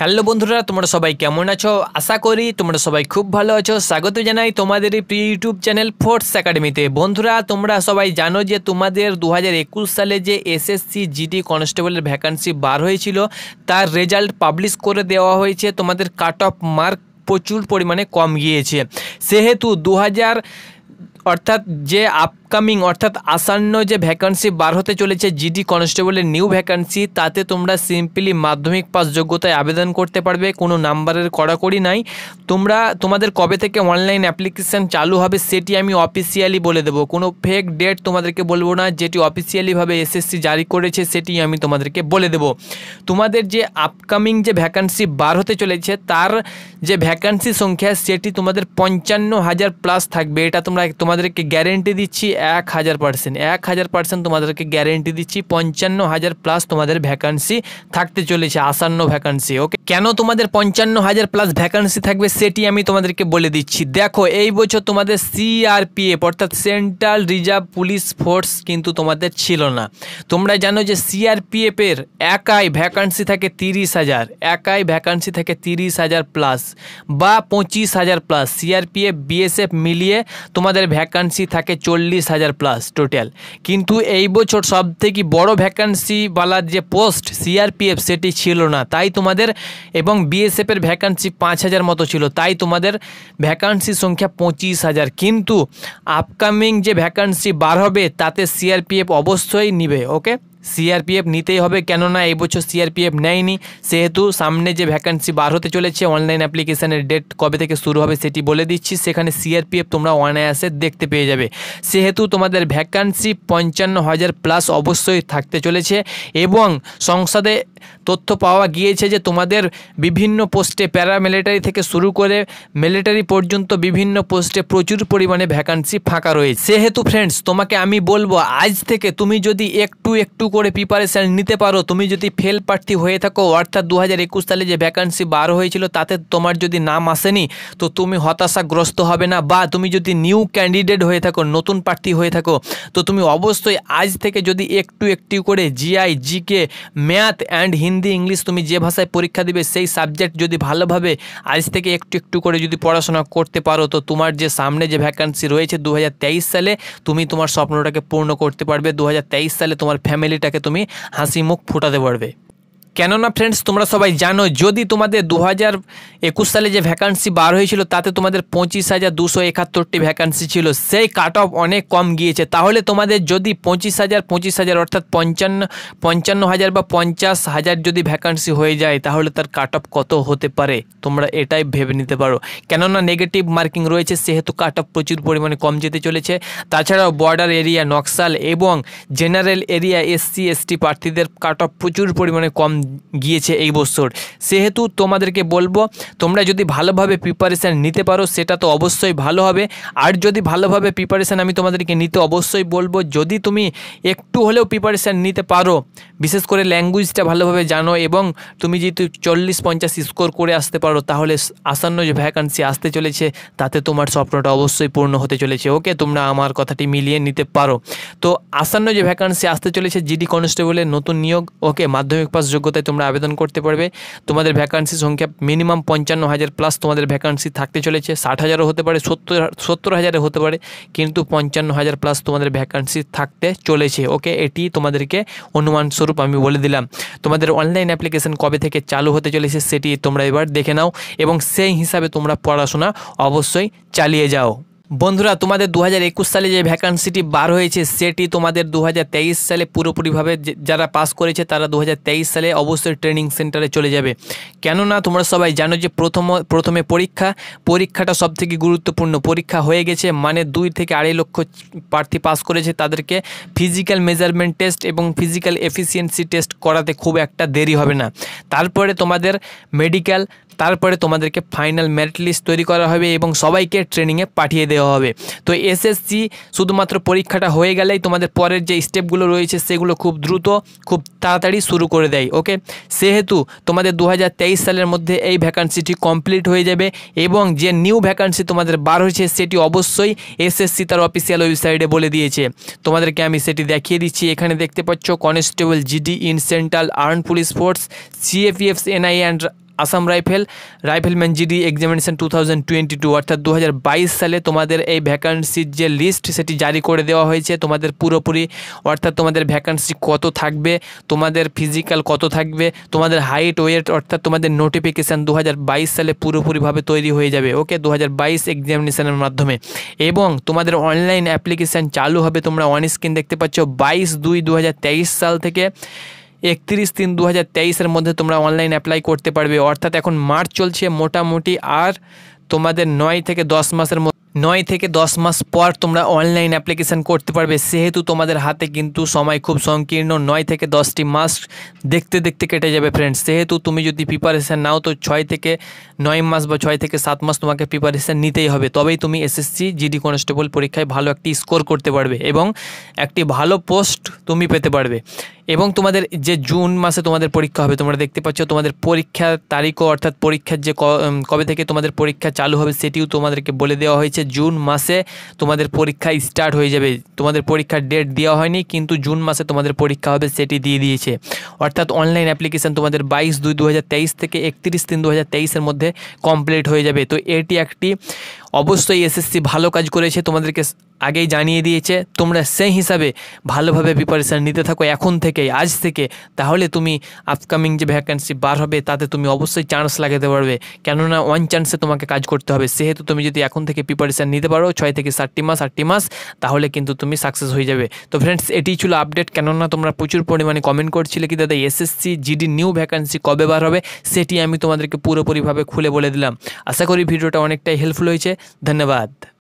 hello বন্ধুরা তোমরা সবাই কেমন আছো আশা করি তোমরা সবাই খুব ভালো আছো স্বাগত জানাই তোমাদের এই প্রিয় ইউটিউব চ্যানেল ফোর্স একাডেমিতে বন্ধুরা তোমরা সবাই জানো যে তোমাদের দু সালে যে এসএসসি জিডি কনস্টেবলের ভ্যাকান্সি বার হয়েছিল তার রেজাল্ট পাবলিশ করে দেওয়া হয়েছে তোমাদের কাট অফ মার্ক প্রচুর পরিমাণে কম গিয়েছে সেহেতু দু অর্থাৎ যে আপকামিং অর্থাৎ আসন্ন যে ভ্যাকান্সি বার হতে চলেছে জিডি কনস্টেবলের নিউ ভ্যাকান্সি তাতে তোমরা সিম্পলি মাধ্যমিক পাস যোগ্যতায় আবেদন করতে পারবে কোনো নাম্বারের কড়াকড়ি নাই তোমরা তোমাদের কবে থেকে অনলাইন অ্যাপ্লিকেশান চালু হবে সেটি আমি অফিসিয়ালি বলে দেবো কোনো ফেক ডেট তোমাদেরকে বলবো না যেটি অফিসিয়ালিভাবে এসএসসি জারি করেছে সেটি আমি তোমাদেরকে বলে দেবো তোমাদের যে আপকামিং যে ভ্যাকান্সি বার হতে চলেছে তার যে ভ্যাকান্সি সংখ্যা সেটি তোমাদের পঞ্চান্ন হাজার প্লাস থাকবে এটা তোমরা তোমাদের তোমাদেরকে গ্যারেন্টি দিচ্ছি এক হাজার পার্সেন্ট এক হাজার পার্সেন্ট তোমাদেরকে গ্যারেন্টি দিচ্ছি পঞ্চান্ন হাজার প্লাস তোমাদের ভ্যাকান্সি থাকতে চলেছে আসান্ন ভ্যাকান্সি ওকে কেন তোমাদের পঞ্চান্ন হাজার প্লাস ভ্যাকান্সি থাকবে সেটি আমি তোমাদেরকে বলে দিচ্ছি দেখো এই বছর তোমাদের সিআরপিএফ অর্থাৎ সেন্ট্রাল রিজার্ভ পুলিশ ফোর্স কিন্তু তোমাদের ছিল না তোমরা জানো যে সিআরপিএফের একাই ভ্যাকান্সি থাকে তিরিশ হাজার একাই ভ্যাকান্সি থাকে তিরিশ হাজার প্লাস বা পঁচিশ হাজার প্লাস সিআরপিএফ বিএসএফ মিলিয়ে তোমাদের ভ্যাক ভ্যাকান্সি থাকে চল্লিশ হাজার প্লাস টোটাল কিন্তু এই বছর সব থেকে বড়ো ভ্যাকান্সিওয়ালার যে পোস্ট সিআরপিএফ সেটি ছিল না তাই তোমাদের এবং বিএসএফের ভ্যাকান্সি পাঁচ হাজার মতো ছিল তাই তোমাদের ভ্যাকান্সি সংখ্যা পঁচিশ হাজার কিন্তু আপকামিং যে ভ্যাকান্সি বার হবে তাতে সিআরপিএফ অবশ্যই নিবে ওকে সিআরপিএফ নিতেই হবে কেননা এই বছর সিআরপিএফ নেয়নি সেহেতু সামনে যে ভ্যাকান্সি বার হতে চলেছে অনলাইন অ্যাপ্লিকেশানের ডেট কবে থেকে শুরু হবে সেটি বলে দিচ্ছি সেখানে সিআরপিএফ তোমরা অনায়াসে দেখতে পেয়ে যাবে সেহেতু তোমাদের ভ্যাকান্সি পঞ্চান্ন হাজার প্লাস অবশ্যই থাকতে চলেছে এবং সংসদে তথ্য পাওয়া গিয়েছে যে তোমাদের বিভিন্ন পোস্টে প্যারামিলিটারি থেকে শুরু করে মিলিটারি পর্যন্ত বিভিন্ন পোস্টে প্রচুর পরিমাণে ভ্যাকান্সি ফাঁকা রয়েছে সেহেতু ফ্রেন্ডস তোমাকে আমি বলবো আজ থেকে তুমি যদি একটু একটু করে প্রিপারেশান নিতে পারো তুমি যদি ফেল প্রার্থী হয়ে থাকো অর্থাৎ দু হাজার একুশ সালে যে ভ্যাকান্সি বার হয়েছিল তাতে তোমার যদি নাম আসেনি তো তুমি হতাশাগ্রস্ত হবে না বা তুমি যদি নিউ ক্যান্ডিডেট হয়ে থাকো নতুন প্রার্থী হয়ে থাকো তো তুমি অবশ্যই আজ থেকে যদি একটু একটু করে GI GK math and Hindi English তুমি যে ভাষায় পরীক্ষা দিবে সেই সাবজেক্ট যদি ভালোভাবে আজ থেকে একটু একটু করে যদি পড়াশোনা করতে পারো তো তোমার যে সামনে যে ভ্যাকান্সি রয়েছে দু সালে তুমি তোমার স্বপ্নটাকে পূর্ণ করতে পারবে দু সালে তোমার ফ্যামিলিটা এটাকে তুমি হাসি মুখ ফোটাতে পারবে কেননা ফ্রেন্ডস তোমরা সবাই জানো যদি তোমাদের দু হাজার একুশ সালে যে ভ্যাকান্সি বার হয়েছিল তাতে তোমাদের পঁচিশ হাজার দুশো একাত্তরটি ভ্যাকান্সি ছিল সেই কাট অফ অনেক কম গিয়েছে তাহলে তোমাদের যদি পঁচিশ হাজার পঁচিশ হাজার অর্থাৎ পঞ্চান্ন পঞ্চান্ন হাজার বা পঞ্চাশ হাজার যদি ভ্যাকান্সি হয়ে যায় তাহলে তার কাট অফ কত হতে পারে তোমরা এটাই ভেবে নিতে পারো কেননা নেগেটিভ মার্কিং রয়েছে সেহেতু কাট অফ প্রচুর পরিমাণে কম যেতে চলেছে তাছাড়াও বর্ডার এরিয়া নকশাল এবং জেনারেল এরিয়া এসসি এসটি প্রার্থীদের কাট অফ প্রচুর পরিমাণে কম গিয়েছে এই বছর সেহেতু তোমাদেরকে বলবো তোমরা যদি ভালোভাবে প্রিপারেশান নিতে পারো সেটা তো অবশ্যই ভালো হবে আর যদি ভালোভাবে প্রিপারেশান আমি তোমাদেরকে নিতে অবশ্যই বলবো যদি তুমি একটু হলেও প্রিপারেশান নিতে পারো বিশেষ করে ল্যাঙ্গুয়েজটা ভালোভাবে জানো এবং তুমি যেহেতু চল্লিশ পঞ্চাশ স্কোর করে আসতে পারো তাহলে আসন্ন যে ভ্যাকান্সি আসতে চলেছে তাতে তোমার স্বপ্নটা অবশ্যই পূর্ণ হতে চলেছে ওকে তোমরা আমার কথাটি মিলিয়ে নিতে পারো তো আসন্ন যে ভ্যাকান্সি আসতে চলেছে জিডি কনস্টেবলের নতুন নিয়োগ ওকে মাধ্যমিক পাস যোগ্য যোগ্যতায় তোমরা আবেদন করতে পারবে তোমাদের ভ্যাকান্সি সংখ্যা মিনিমাম পঞ্চান্ন হাজার প্লাস তোমাদের ভ্যাকান্সি থাকতে চলেছে ষাট হাজারও হতে পারে সত্তর সত্তর হাজারে হতে পারে কিন্তু পঞ্চান্ন হাজার প্লাস তোমাদের ভ্যাকান্সি থাকতে চলেছে ওকে এটি তোমাদেরকে অনুমানস্বরূপ আমি বলে দিলাম তোমাদের অনলাইন অ্যাপ্লিকেশন কবে থেকে চালু হতে চলেছে সেটি তোমরা এবার দেখে নাও এবং সেই হিসাবে তোমরা পড়াশোনা অবশ্যই চালিয়ে যাও বন্ধুরা তোমাদের দু হাজার একুশ সালে যে ভ্যাকান্সিটি বার হয়েছে সেটি তোমাদের দু হাজার তেইশ সালে পুরোপুরিভাবে যারা পাস করেছে তারা দু হাজার তেইশ সালে অবশ্যই ট্রেনিং সেন্টারে চলে যাবে কেননা তোমরা সবাই জানো যে প্রথম প্রথমে পরীক্ষা পরীক্ষাটা সব থেকে গুরুত্বপূর্ণ পরীক্ষা হয়ে গেছে মানে দুই থেকে আড়াই লক্ষ প্রার্থী পাস করেছে তাদেরকে ফিজিক্যাল মেজারমেন্ট টেস্ট এবং ফিজিক্যাল এফিসিয়েন্সি টেস্ট করাতে খুব একটা দেরি হবে না তারপরে তোমাদের মেডিকেল তারপরে তোমাদেরকে ফাইনাল মেরিট লিস্ট তৈরি করা হবে এবং সবাইকে ট্রেনিংয়ে পাঠিয়ে দেওয়া হবে তো এসএসসি শুধুমাত্র পরীক্ষাটা হয়ে গেলেই তোমাদের পরের যে স্টেপগুলো রয়েছে সেগুলো খুব দ্রুত খুব তাড়াতাড়ি শুরু করে দেয় ওকে সেহেতু তোমাদের দু সালের মধ্যে এই ভ্যাকান্সিটি কমপ্লিট হয়ে যাবে এবং যে নিউ ভ্যাকান্সি তোমাদের বার হয়েছে সেটি অবশ্যই এসএসসি তার অফিসিয়াল ওয়েবসাইটে বলে দিয়েছে তোমাদেরকে আমি সেটি দেখিয়ে দিচ্ছি এখানে দেখতে পাচ্ছ constable GD in central arm police force CAPFs NI and Assam rifle rifleman GD examination two thousand twenty two অর্থাৎ দু বাইশ সালে তোমাদের এই ভ্যাকান্সির যে লিস্ট সেটি জারি করে দেওয়া হয়েছে তোমাদের পুরোপুরি অর্থাৎ তোমাদের ভ্যাকান্সি কত থাকবে তোমাদের ফিজিক্যাল কত থাকবে তোমাদের হাইট ওয়েট অর্থাৎ তোমাদের নোটিফিকেশান দু সালে পুরোপুরিভাবে তৈরি হয়ে যাবে ওকে দু এক্সামিনেশানের মাধ্যমে এবং তোমাদের অনলাইন অ্যাপ্লিকেশান চালু হবে তোমরা অন স্ক্রিন দেখতে পাচ্ছ বাইশ দুই দু সাল থেকে একত্রিশ তিন দু হাজার তেইশের মধ্যে তোমরা অনলাইন অ্যাপ্লাই করতে পারবে অর্থাৎ এখন মার্চ চলছে মোটামুটি আর তোমাদের নয় থেকে দশ মাসের নয় থেকে দশ মাস পর তোমরা অনলাইন অ্যাপ্লিকেশান করতে পারবে সেহেতু তোমাদের হাতে কিন্তু সময় খুব সংকীর্ণ নয় থেকে দশটি মাস দেখতে দেখতে কেটে যাবে ফ্রেন্ডস সেহেতু তুমি যদি প্রিপারেশান নাও তো ছয় থেকে নয় মাস বা ছয় থেকে সাত মাস তোমাকে প্রিপারেশান নিতেই হবে তবেই তুমি এসএসসি জিডি কনস্টেবল পরীক্ষায় ভালো একটি স্কোর করতে পারবে এবং একটি ভালো পোস্ট তুমি পেতে পারবে এবং তোমাদের যে জুন মাসে তোমাদের পরীক্ষা হবে তোমরা দেখতে পাচ্ছ তোমাদের পরীক্ষার তারিখও অর্থাৎ পরীক্ষার যে কবে থেকে তোমাদের পরীক্ষা চালু হবে সেটিও তোমাদেরকে বলে দেওয়া হয়েছে জুন মাসে তোমাদের পরীক্ষা স্টার্ট হয়ে যাবে তোমাদের পরীক্ষার ডেট দেওয়া হয়নি কিন্তু জুন মাসে তোমাদের পরীক্ষা হবে সেটি দিয়ে দিয়েছে অর্থাৎ অনলাইন অ্যাপ্লিকেশান তোমাদের বাইশ দুই দু থেকে একত্রিশ তিন দু হাজার মধ্যে কমপ্লিট হয়ে যাবে তো এটি একটি অবশ্যই এসএসসি ভালো কাজ করেছে তোমাদেরকে আগেই জানিয়ে দিয়েছে তোমরা সেই হিসাবে ভালোভাবে প্রিপারেশান নিতে থাকো এখন থেকেই আজ থেকে তাহলে তুমি আপকামিং যে ভ্যাকান্সি বার হবে তাতে তুমি অবশ্যই চান্স লাগাতে পারবে কেননা ওয়ান চান্সে তোমাকে কাজ করতে হবে সেহেতু তুমি যদি এখন থেকে প্রিপারেশান নিতে পারো ছয় থেকে সাতটি মাস আটটি মাস তাহলে কিন্তু তুমি সাকসেস হয়ে যাবে তো ফ্রেন্ডস এটি ছিল আপডেট কেননা তোমরা প্রচুর পরিমাণে কমেন্ট করছিলে কি দাদা এসএসসি জিডি নিউ ভ্যাকান্সি কবে বার হবে সেটি আমি তোমাদেরকে পুরোপুরিভাবে খুলে বলে দিলাম আশা করি ভিডিওটা অনেকটাই হেল্পফুল হয়েছে धन्यवाद